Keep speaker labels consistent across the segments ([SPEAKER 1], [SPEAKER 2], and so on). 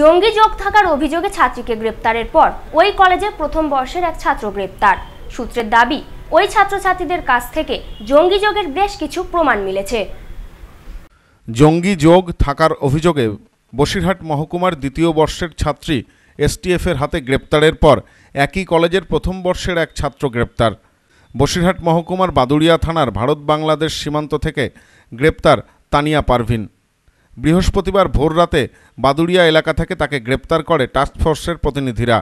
[SPEAKER 1] জঙ্গি যোগ থাকার অভিযোগে ছাত্রীকে গ্রেপ্তারের পর ওই কলেজে প্রথম বর্ষের এক ছাত্র গ্রেপ্তার সূত্রের দাবি ওই ছাত্রছাত্রীদের কাছ থেকে জঙ্গি যোগের বেশ
[SPEAKER 2] কিছু প্রমাণ মিলেছে
[SPEAKER 1] জঙ্গি যোগ থাকার অভিযোগে বসিরহাট মহকুমার দ্বিতীয় বর্ষের ছাত্রী এসটিএফের হাতে গ্রেপ্তারের পর একই কলেজের প্রথম বর্ষের এক ছাত্র গ্রেপ্তার বসিরহাট মহকুমার বাদুড়িয়া থানার ভারত বাংলাদেশ সীমান্ত থেকে গ্রেপ্তার তানিয়া পারভিন বৃহস্পতিবার ভোররাতে বাদুড়িয়া এলাকা থেকে তাকে গ্রেপ্তার করে টাস্কফোর্সের প্রতিনিধিরা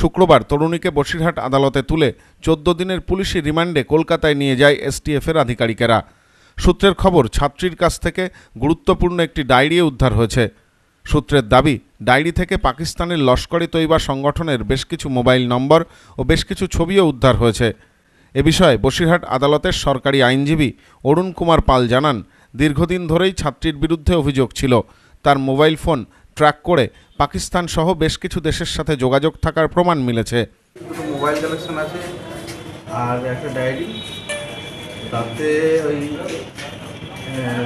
[SPEAKER 1] শুক্রবার তরুণীকে বসিরহাট আদালতে তুলে চোদ্দ দিনের পুলিশি রিমান্ডে কলকাতায় নিয়ে যায় এসটিএফের আধিকারিকেরা সূত্রের খবর ছাত্রীর কাছ থেকে গুরুত্বপূর্ণ একটি ডায়েরি উদ্ধার হয়েছে সূত্রের দাবি ডায়েরি থেকে পাকিস্তানের লস্করি তৈবা সংগঠনের বেশ কিছু মোবাইল নম্বর ও বেশ কিছু ছবিও উদ্ধার হয়েছে এ বিষয়ে বসিরহাট আদালতের সরকারি আইনজীবী অরুণ কুমার পাল জানান দীর্ঘদিন ধরেই ছাত্রীর বিরুদ্ধে অভিযোগ ছিল তার মোবাইল ফোন ট্র্যাক করে পাকিস্তান সহ বেশ কিছু দেশের সাথে যোগাযোগ থাকার প্রমাণ মিলেছে
[SPEAKER 3] মোবাইল কালেকশন আছে আর একটা ডায়েরি তাতে ওই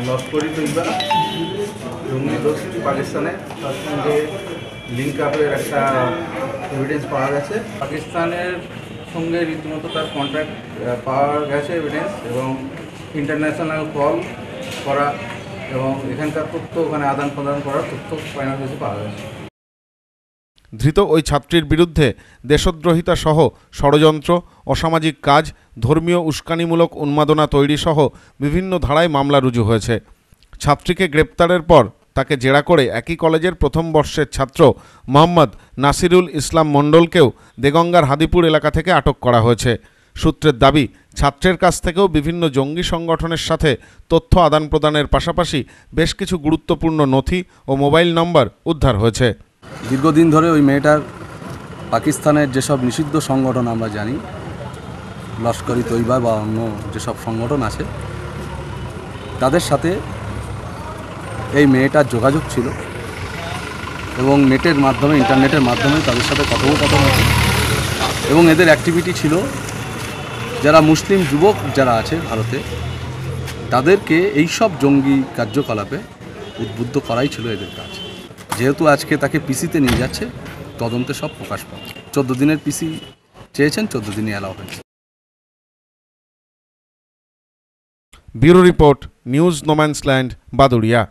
[SPEAKER 3] লস্করি তৈবা জঙ্গি দোস্ত পাকিস্তানে তার সঙ্গে লিঙ্ক আপের একটা এভিডেন্স পাওয়া গেছে পাকিস্তানের সঙ্গে রীতিমতো তার কন্ট্যাক্ট পাওয়া গেছে এভিডেন্স এবং ইন্টারন্যাশনাল কল করা এবং এখানকার তথ্য ওখানে আদান প্রদান করার তথ্য ফাইনাল বেশি পাওয়া গেছে
[SPEAKER 1] ধৃত ওই ছাত্রীর বিরুদ্ধে দেশদ্রোহিতা সহ ষড়যন্ত্র অসামাজিক কাজ ধর্মীয় উস্কানিমূলক উন্মাদনা তৈরি সহ বিভিন্ন ধারায় মামলা রুজু হয়েছে ছাত্রীকে গ্রেপ্তারের পর তাকে জেরা করে একই কলেজের প্রথম বর্ষের ছাত্র মোহাম্মদ নাসিরুল ইসলাম মণ্ডলকেও দেগঙ্গার হাদিপুর এলাকা থেকে আটক করা হয়েছে সূত্রের দাবি ছাত্রের কাছ থেকেও বিভিন্ন জঙ্গি সংগঠনের সাথে তথ্য আদান প্রদানের পাশাপাশি বেশ কিছু গুরুত্বপূর্ণ নথি ও মোবাইল নম্বর উদ্ধার হয়েছে দীর্ঘদিন ধরে ওই মেয়েটার পাকিস্তানের যেসব নিষিদ্ধ
[SPEAKER 2] সংগঠন আমরা জানি লস্করি তৈবা বা অন্য যেসব সংগঠন আছে তাদের সাথে এই মেয়েটার যোগাযোগ ছিল এবং নেটের মাধ্যমে ইন্টারনেটের মাধ্যমে তাদের সাথে কথোপকথন আছে এবং এদের অ্যাক্টিভিটি ছিল যারা মুসলিম যুবক যারা আছে ভারতে তাদেরকে এই সব জঙ্গি কার্যকলাপে উদ্বুদ্ধ করাই ছিল এদের কাজ যেহেতু আজকে তাকে পিসিতে নিয়ে যাচ্ছে তদন্তে সব প্রকাশ পাবে চোদ্দ দিনের পিসি
[SPEAKER 1] চেয়েছেন চোদ্দ দিনই অ্যালাউ হয়েছে bureau report news no man's land Baduria